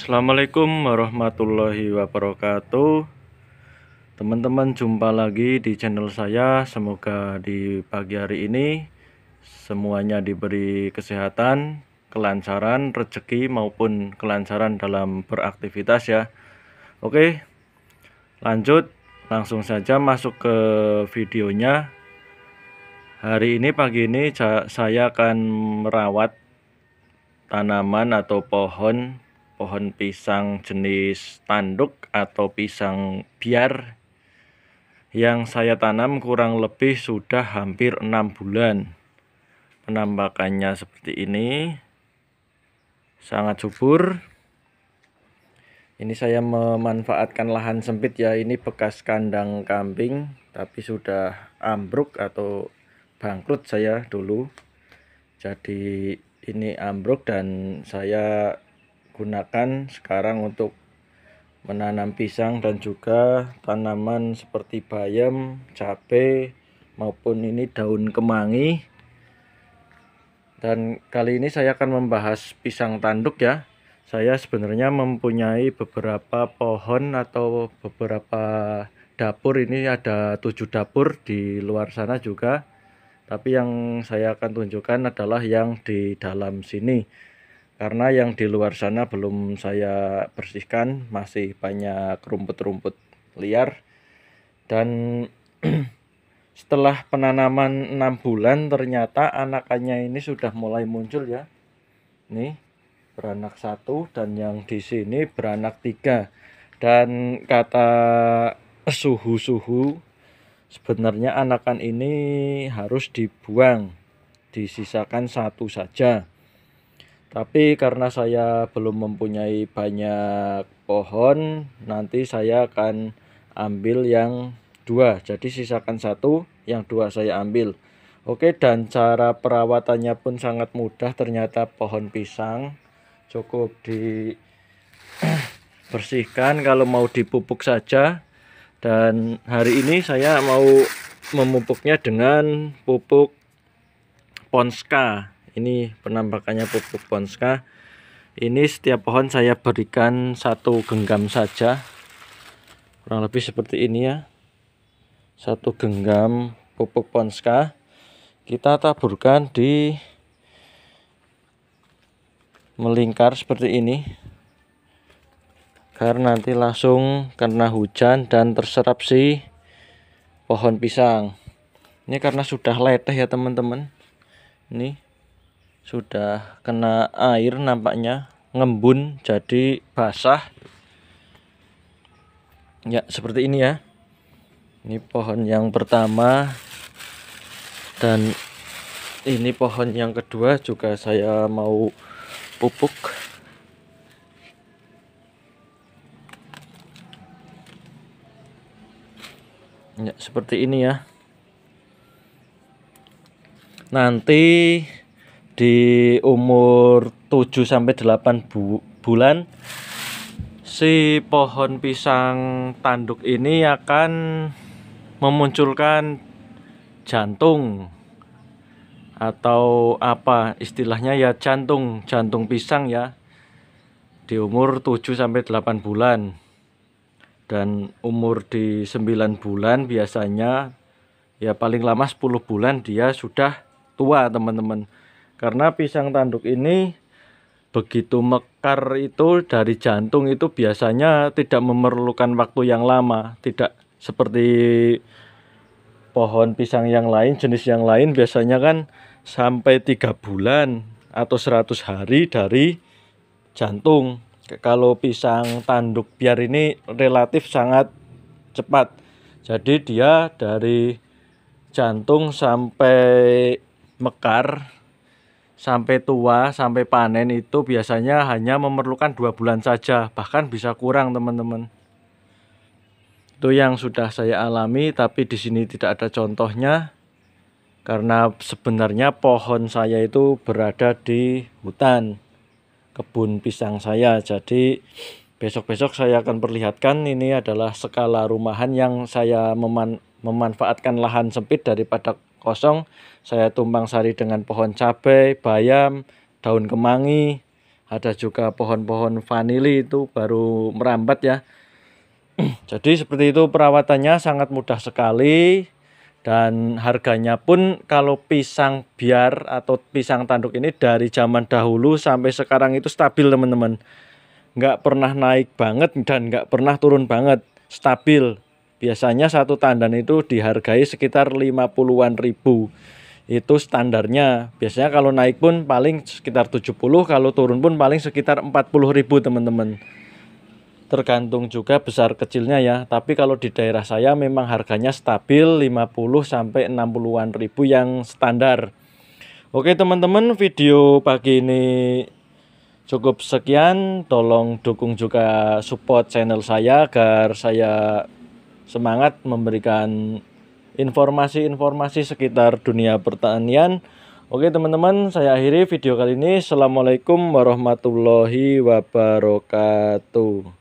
Assalamualaikum warahmatullahi wabarakatuh Teman-teman jumpa lagi di channel saya Semoga di pagi hari ini Semuanya diberi kesehatan, kelancaran, rezeki maupun kelancaran dalam beraktivitas ya Oke lanjut langsung saja masuk ke videonya Hari ini pagi ini saya akan merawat tanaman atau pohon pohon pisang jenis tanduk atau pisang biar yang saya tanam kurang lebih sudah hampir enam bulan penampakannya seperti ini sangat subur ini saya memanfaatkan lahan sempit ya ini bekas kandang kambing tapi sudah ambruk atau bangkrut saya dulu jadi ini ambruk dan saya gunakan sekarang untuk menanam pisang dan juga tanaman seperti bayam, cabai maupun ini daun kemangi dan kali ini saya akan membahas pisang tanduk ya saya sebenarnya mempunyai beberapa pohon atau beberapa dapur ini ada tujuh dapur di luar sana juga tapi yang saya akan tunjukkan adalah yang di dalam sini karena yang di luar sana belum saya bersihkan masih banyak rumput-rumput liar dan setelah penanaman enam bulan ternyata anakannya ini sudah mulai muncul ya nih beranak satu dan yang di sini beranak tiga dan kata suhu-suhu sebenarnya anakan ini harus dibuang disisakan satu saja tapi karena saya belum mempunyai banyak pohon, nanti saya akan ambil yang dua. Jadi sisakan satu, yang dua saya ambil. Oke, dan cara perawatannya pun sangat mudah. Ternyata pohon pisang cukup dibersihkan kalau mau dipupuk saja. Dan hari ini saya mau memupuknya dengan pupuk Ponska ini penampakannya pupuk Ponska ini setiap pohon saya berikan satu genggam saja kurang lebih seperti ini ya satu genggam pupuk Ponska kita taburkan di melingkar seperti ini agar nanti langsung kena hujan dan terserap si pohon pisang ini karena sudah leteh ya teman-teman ini sudah kena air nampaknya ngembun jadi basah ya seperti ini ya ini pohon yang pertama dan ini pohon yang kedua juga saya mau pupuk ya seperti ini ya nanti di umur 7 sampai 8 bu bulan si pohon pisang tanduk ini akan memunculkan jantung atau apa istilahnya ya jantung jantung pisang ya di umur 7 sampai 8 bulan dan umur di 9 bulan biasanya ya paling lama 10 bulan dia sudah tua teman-teman karena pisang tanduk ini begitu mekar itu dari jantung itu biasanya tidak memerlukan waktu yang lama tidak seperti pohon pisang yang lain jenis yang lain biasanya kan sampai tiga bulan atau 100 hari dari jantung kalau pisang tanduk biar ini relatif sangat cepat jadi dia dari jantung sampai mekar sampai tua sampai panen itu biasanya hanya memerlukan dua bulan saja bahkan bisa kurang teman-teman itu yang sudah saya alami tapi di sini tidak ada contohnya karena sebenarnya pohon saya itu berada di hutan kebun pisang saya jadi besok-besok saya akan perlihatkan ini adalah skala rumahan yang saya meman memanfaatkan lahan sempit daripada kosong saya tumpang sari dengan pohon cabai, bayam, daun kemangi, ada juga pohon-pohon vanili itu baru merambat ya. Jadi seperti itu perawatannya sangat mudah sekali dan harganya pun kalau pisang biar atau pisang tanduk ini dari zaman dahulu sampai sekarang itu stabil teman-teman. Nggak pernah naik banget dan nggak pernah turun banget, stabil Biasanya satu tandan itu dihargai sekitar 50-an ribu. Itu standarnya. Biasanya kalau naik pun paling sekitar 70, kalau turun pun paling sekitar 40 ribu teman-teman. Tergantung juga besar kecilnya ya. Tapi kalau di daerah saya memang harganya stabil 50 sampai 60-an ribu yang standar. Oke teman-teman, video pagi ini cukup sekian. Tolong dukung juga support channel saya agar saya semangat memberikan informasi-informasi sekitar dunia pertanian. Oke teman-teman, saya akhiri video kali ini. Assalamualaikum warahmatullahi wabarakatuh.